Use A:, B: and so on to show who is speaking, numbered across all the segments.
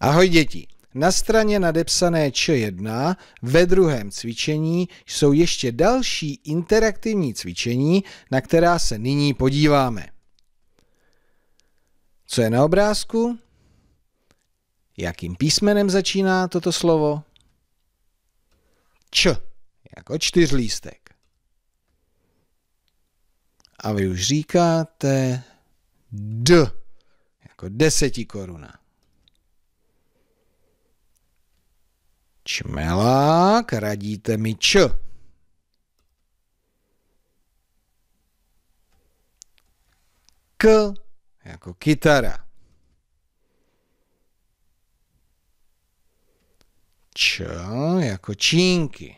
A: Ahoj děti! Na straně nadepsané Č1 ve druhém cvičení jsou ještě další interaktivní cvičení, na která se nyní podíváme. Co je na obrázku? Jakým písmenem začíná toto slovo? Č, jako čtyřlístek. A vy už říkáte D, jako deseti koruna. Čmelák, radíte mi č. K jako kytara. Č jako čínky.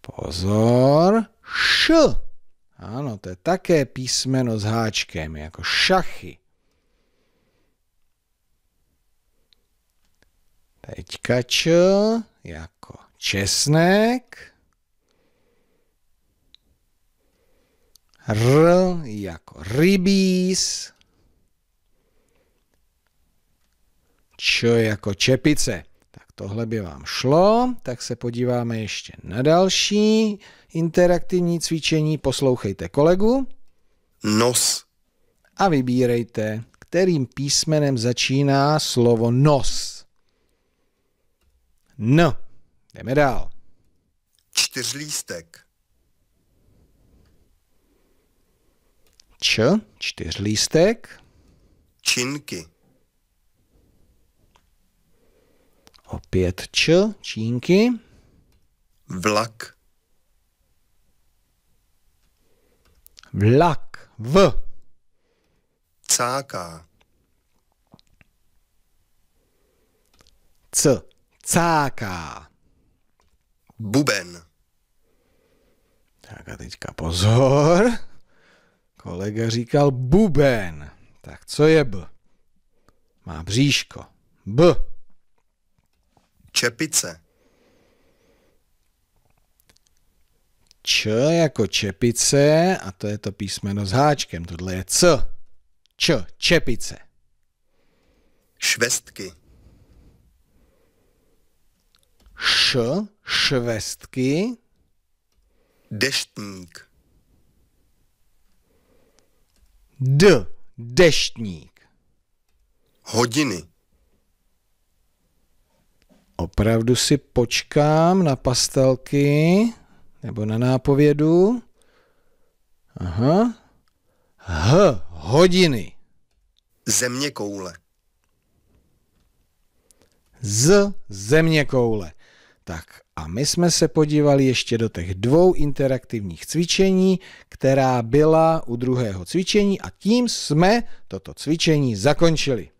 A: Pozor, š. Ano, to je také písmeno s háčkem, jako šachy. Teďka č jako česnek. R jako rybíz. Č jako čepice. Tak tohle by vám šlo, tak se podíváme ještě na další interaktivní cvičení. Poslouchejte kolegu. Nos. A vybírejte, kterým písmenem začíná slovo nos. No, Jdeme dál. Čtyřlístek. Č, čtyřlístek. Činky. Opět Č, čínky. Vlak. Vlak. V. Cáká. C. Cáká. Buben. Tak a teďka pozor. Kolega říkal buben. Tak co je B? Má bříško. B. Čepice. Č jako čepice a to je to písmeno s háčkem. Tohle je C. Č. Čepice. Švestky. š, švestky. Deštník. D, deštník. Hodiny. Opravdu si počkám na pastelky nebo na nápovědu. Aha. H, hodiny. Země koule. Z země koule. Tak a my jsme se podívali ještě do těch dvou interaktivních cvičení, která byla u druhého cvičení a tím jsme toto cvičení zakončili.